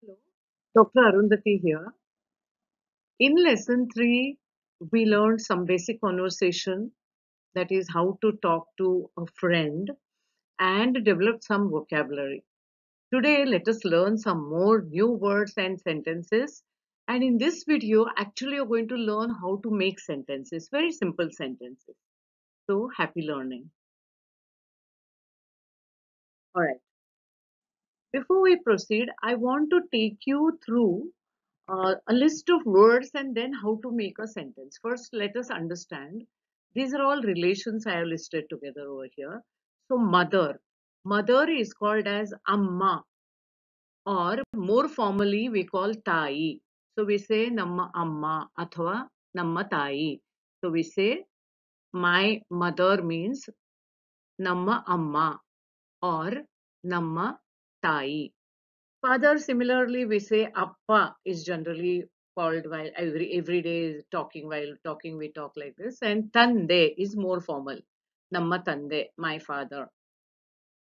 Hello, Dr. Arundhati here. In lesson 3, we learned some basic conversation that is, how to talk to a friend and develop some vocabulary. Today, let us learn some more new words and sentences. And in this video, actually, you're going to learn how to make sentences, very simple sentences. So, happy learning. All right. Before we proceed, I want to take you through uh, a list of words and then how to make a sentence. First, let us understand. These are all relations I have listed together over here. So, mother. Mother is called as amma or more formally we call tai. So, we say namma amma athwa namma tai. So, we say my mother means namma amma or namma tai. Father, similarly, we say appa is generally called while every every day is talking while talking we talk like this and tande is more formal. Namma tande, my father.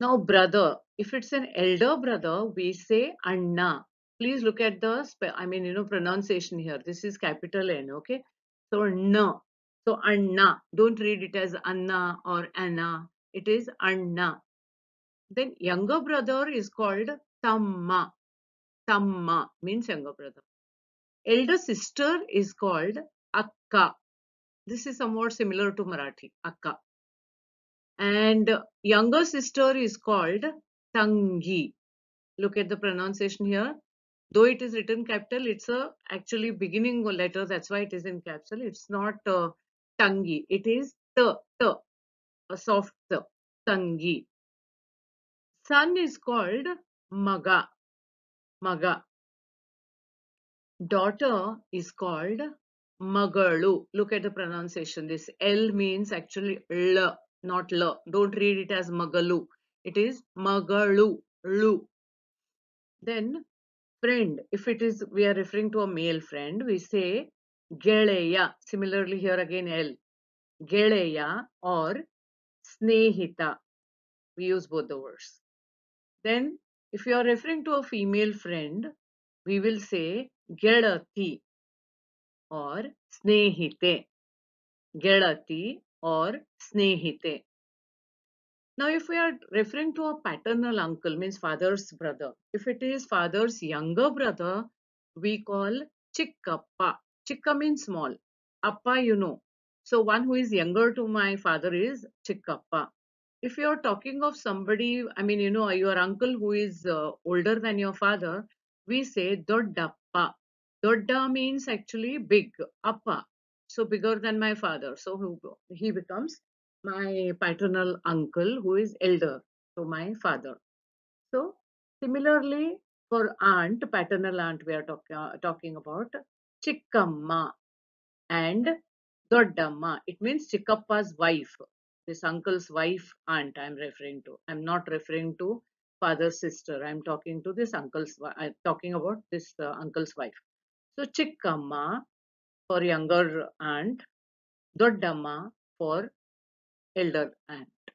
Now brother, if it's an elder brother, we say anna. Please look at the I mean you know pronunciation here. This is capital N, okay? So anna. So anna. Don't read it as anna or anna. It is anna. Then younger brother is called Tamma. Tamma means younger brother. Elder sister is called Akka. This is somewhat similar to Marathi, Akka. And younger sister is called Tangi. Look at the pronunciation here. Though it is written capital, it's a actually beginning letter. That's why it is in capital. It's not uh, Tangi. It is a soft the Tangi son is called Maga. Maga. Daughter is called Magalu. Look at the pronunciation. This L means actually L, not L. Don't read it as Magalu. It is Magalu. Lu. Then friend. If it is, we are referring to a male friend, we say Geleya. Similarly, here again L. Geleya or Snehita. We use both the words. Then, if you are referring to a female friend, we will say Gedati or Snehite. Gedati or Snehite. Now, if we are referring to a paternal uncle, means father's brother, if it is father's younger brother, we call Chikkappa. Chikka means small. Appa, you know. So, one who is younger to my father is Chikkappa if you're talking of somebody, I mean, you know, your uncle who is uh, older than your father, we say doddappa. Dodda means actually big, appa. So bigger than my father. So he becomes my paternal uncle who is elder. So my father. So similarly, for aunt, paternal aunt, we are talk, uh, talking about "chikamma" and doddamma. It means Chikappa's wife this uncle's wife aunt i'm referring to i'm not referring to father's sister i'm talking to this uncle's i'm talking about this uh, uncle's wife so chikkama for younger aunt doddamma for elder aunt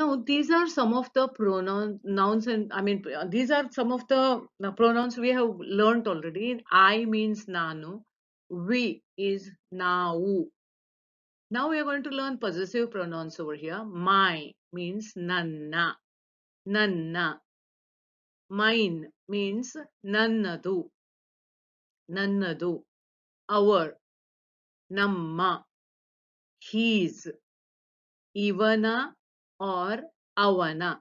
now these are some of the pronouns and i mean uh, these are some of the uh, pronouns we have learnt already i means nanu we is nau now we are going to learn possessive pronouns over here. My means nanna, nanna. Mine means nannadu, nannadu. Our, namma, his, ivana or avana.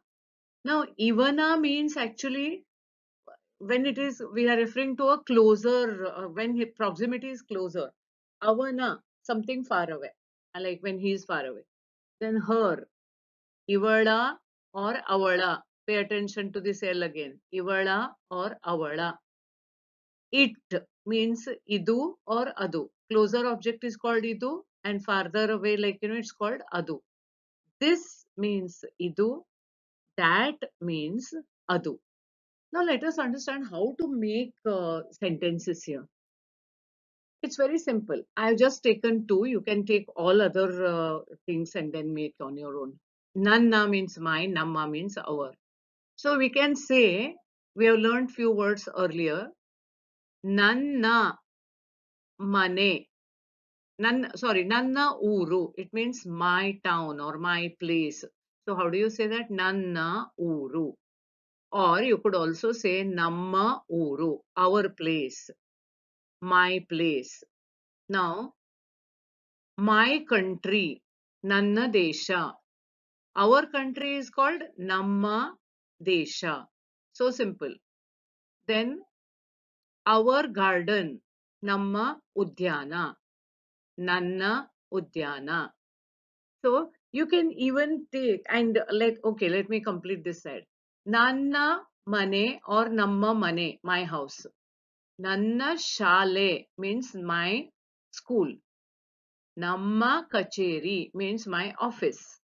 Now ivana means actually when it is we are referring to a closer uh, when proximity is closer avana something far away like when he is far away. Then her, ivala or avala. Pay attention to this L again. Ivala or avala. It means idu or adu. Closer object is called idu and farther away like you know it's called adu. This means idu. That means adu. Now let us understand how to make uh, sentences here. It's very simple. I've just taken two. You can take all other uh, things and then make on your own. Nanna means mine, namma means our. So we can say, we have learned few words earlier. Nanna mane. Nanna, sorry, nanna uru. It means my town or my place. So how do you say that? Nanna uru. Or you could also say namma uru, our place my place. Now, my country, Nanna Desha. Our country is called Namma Desha. So simple. Then, our garden, Namma Udyana. Nanna Udyana. So, you can even take and let, okay, let me complete this side. Nanna Mane or Namma Mane, my house. Nanna shale means my school. Namma kacheri means my office.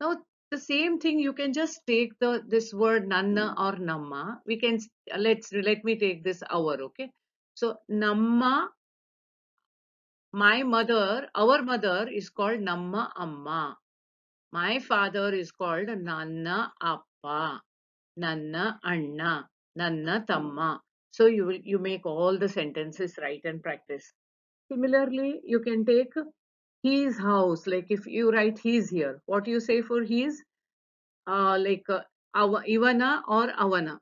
Now the same thing you can just take the this word nanna or namma. We can let's let me take this hour, okay? So namma my mother, our mother is called Namma Amma. My father is called Nanna Appa, Nanna Anna, Nanna Tamma. So you will, you make all the sentences right and practice. Similarly, you can take his house. Like if you write he's here, what you say for he's uh, like uh, Ivana or Avana.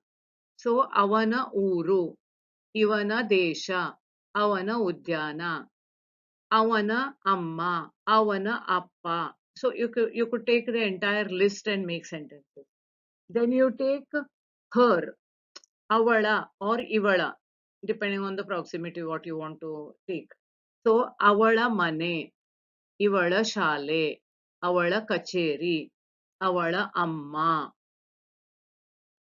So Avana uru, Ivana desha, Avana udyana, Avana amma, Avana appa. So you could, you could take the entire list and make sentences. Then you take her avala or ivala, depending on the proximity what you want to take. So, avala mane, ivala shale, avala kacheri, avala amma.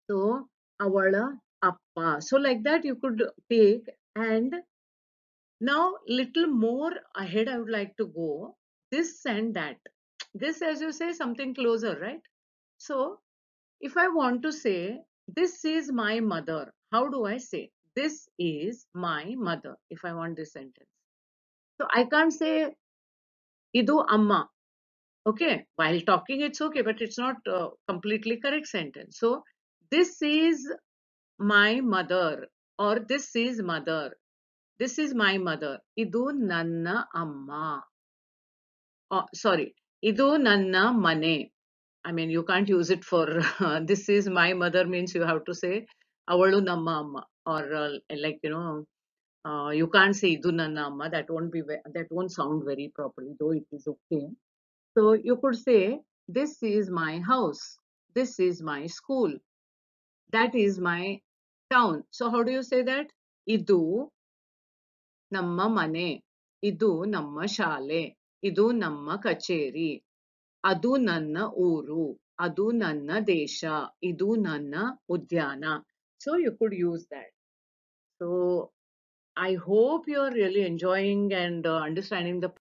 So, avala appa. So, like that you could take and now little more ahead I would like to go. This and that. This as you say something closer, right? So, if I want to say this is my mother. How do I say? This is my mother, if I want this sentence. So I can't say idu amma. Okay, while talking it's okay, but it's not a completely correct sentence. So this is my mother or this is mother. This is my mother. Idu nanna amma. Oh, sorry. Idu nanna mane. I mean, you can't use it for this is my mother means you have to say Avalu Namma Amma or uh, like, you know, uh, you can't say Idunanna Amma. That won't be, that won't sound very properly, though it is okay. So you could say, this is my house. This is my school. That is my town. So how do you say that? Idu Namma Mane. Idu Namma Shale. Idu Namma Kacheri. ಅದು ನನ್ನ ಊರು ಅದು ನನ್ನ ದೇಶ ಇದು ನನ್ನ ಉದ್ಯಾನ so you could use that so i hope you are really enjoying and uh, understanding the